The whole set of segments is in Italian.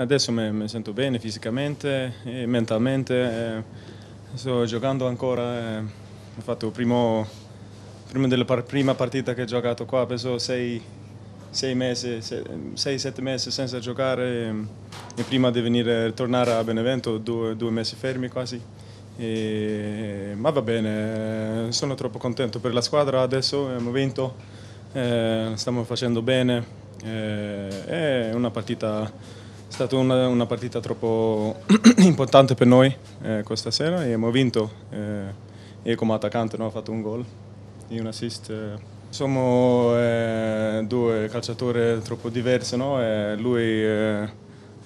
adesso mi, mi sento bene fisicamente e mentalmente. E eh, sto giocando ancora, eh, ho fatto primo, prima della par, prima partita che ho giocato qua, penso sei, sei mesi, sei, sei, sette mesi senza giocare ehm, e prima di venire, tornare a Benevento due, due mesi fermi quasi. E, ma va bene, eh, sono troppo contento per la squadra adesso, abbiamo vinto, eh, stiamo facendo bene, eh, è una partita è stata una, una partita troppo importante per noi eh, questa sera e abbiamo vinto. Eh, io come attaccante no, ho fatto un gol e un assist. Eh. Siamo eh, due calciatori troppo diversi, no? lui eh,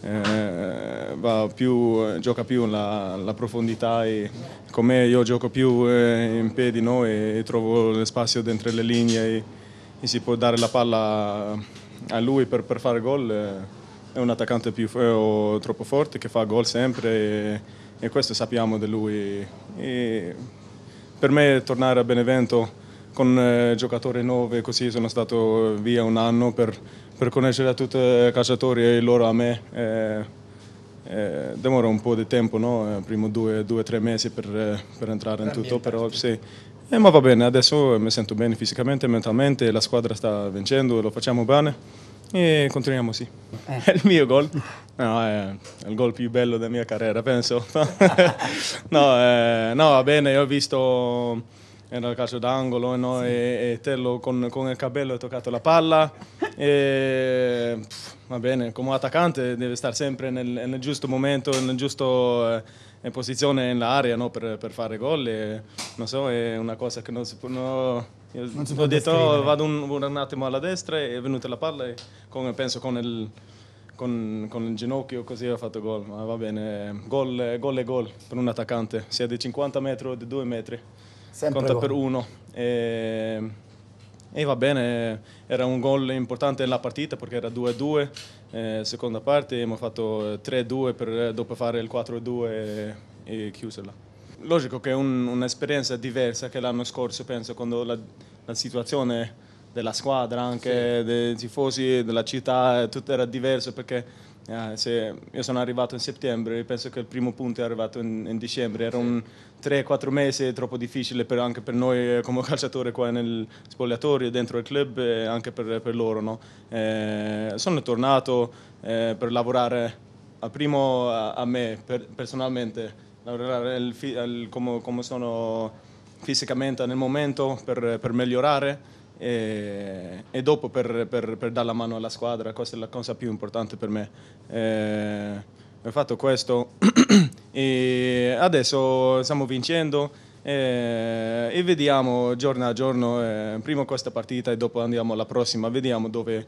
eh più, gioca più la, la profondità e con me io gioco più eh, in piedi no? e, e, trovo lo spazio dentro le linee e, e, si può dare la palla a lui per, per fare gol. Eh è un attaccante più eh, o troppo forte che fa gol sempre e, e questo sappiamo di lui. E per me tornare a Benevento con eh, giocatore 9 così sono stato via un anno per, per conoscere a tutti i calciatori e loro a me. Eh, eh, demora un po' di tempo, no? Eh, primo due o tre mesi per, eh, per entrare per in tutto, però sì. Eh, ma va bene, adesso mi sento bene fisicamente e mentalmente, la squadra sta vincendo, lo facciamo bene. E continuiamo sì. Eh. È il mio gol. No, è il gol più bello della mia carriera, penso. no, eh, no, va bene, io ho visto era il calcio d'angolo no? sì. e, e, Tello con, con, il capello ha toccato la palla. e, pff, va bene, come attaccante deve stare sempre nel, nel giusto momento, nel giusto... Eh, in posizione nell'area no? per, per, fare gol. E, non so, è una cosa che non si può. No, io non si può ho detto, oh, vado un, un, attimo alla destra e è venuta la palla. E con, penso con il, con, con il, ginocchio così ho fatto gol. Ma va bene, gol, gol è gol per un attaccante, sia di 50 metri o di 2 metri. Sempre conta con. per uno. E, e, va bene, era un gol importante nella partita perché era 2-2, eh, seconda parte abbiamo fatto 3-2 eh, per eh, dopo fare il 4-2 e, e chiuserla. Logico che è un, un'esperienza diversa che l'anno scorso, penso, quando la, la situazione della squadra, anche sì. dei tifosi, della città, tutto era diverso perché Ah, se io sono arrivato in settembre e penso che il primo punto è arrivato in, in dicembre. Era sì. un 3-4 mesi troppo difficile per, anche per noi eh, come calciatori qua nel spogliatorio, dentro il club e anche per, per loro. No? Eh, sono tornato eh, per lavorare a primo a, a me per, personalmente, lavorare il, il, come, come, sono fisicamente nel momento per, per migliorare. E, e dopo per, per, per, dare la mano alla squadra, questa è la cosa più importante per me. E, ho fatto questo e adesso stiamo vincendo e, e vediamo giorno a giorno, eh, prima questa partita e dopo andiamo alla prossima, vediamo dove,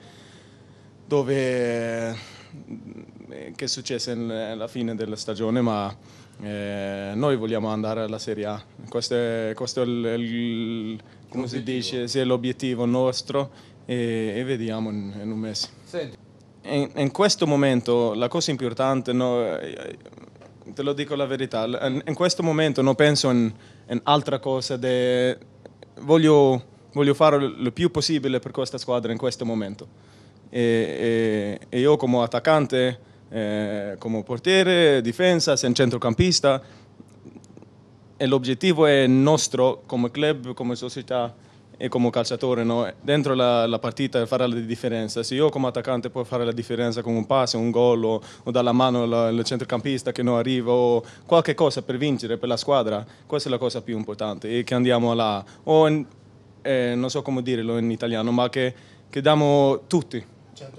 dove eh, che successe alla fine della stagione, ma eh, noi vogliamo andare alla Serie A. Questo è, questo è il, il come si dice, se è l'obiettivo nostro e, e, vediamo in, in un mese. In, in, questo momento la cosa importante, no, te lo dico la verità, in, in questo momento non penso in, altra cosa, de, voglio, voglio, fare il più possibile per questa squadra in questo momento. E, e, e io come attaccante, eh, come portiere, difesa, sei centrocampista, e l'obiettivo è nostro come club, come società e come calciatore no? dentro la, la, partita fare la differenza se io come attaccante può fare la differenza con un passo, un gol o, o dalla mano al centrocampista che non arriva o qualche cosa per vincere per la squadra questa è la cosa più importante e che andiamo là o in, eh, non so come dirlo in italiano ma che, che diamo tutti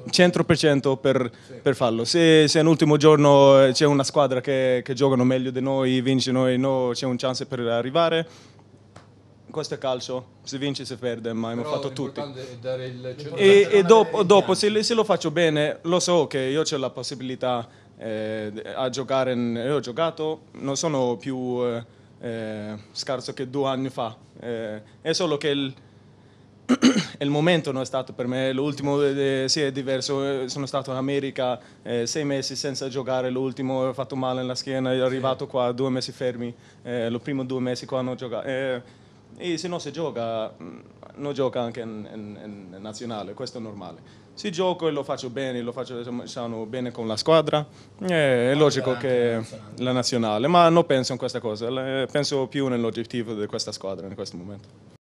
100% per, sì. per farlo. Se, se all'ultimo giorno eh, c'è una squadra che, che giocano meglio di noi, vince noi, no, c'è un chance per arrivare. Questo è calcio, si vince si perde, ma abbiamo fatto tutti. E, e dopo, dopo se, se, lo faccio bene, lo so che io ho la possibilità eh, a giocare, in, io eh, ho giocato, non sono più eh, eh scarso che due anni fa, è solo che il, il momento non è stato per me, l'ultimo eh, eh, sì, è diverso, eh, sono stato in America eh, sei mesi senza giocare, l'ultimo ho fatto male nella schiena, è arrivato qua due mesi fermi, eh, lo primo due mesi qua non ho Eh, e se no si gioca, mm, non gioca anche in, in, in, nazionale, questo è normale. Se gioco e lo faccio bene, lo faccio diciamo, bene con la squadra, è logico che la nazionale. la nazionale, ma non penso in questa cosa, penso più nell'obiettivo di questa squadra in questo momento.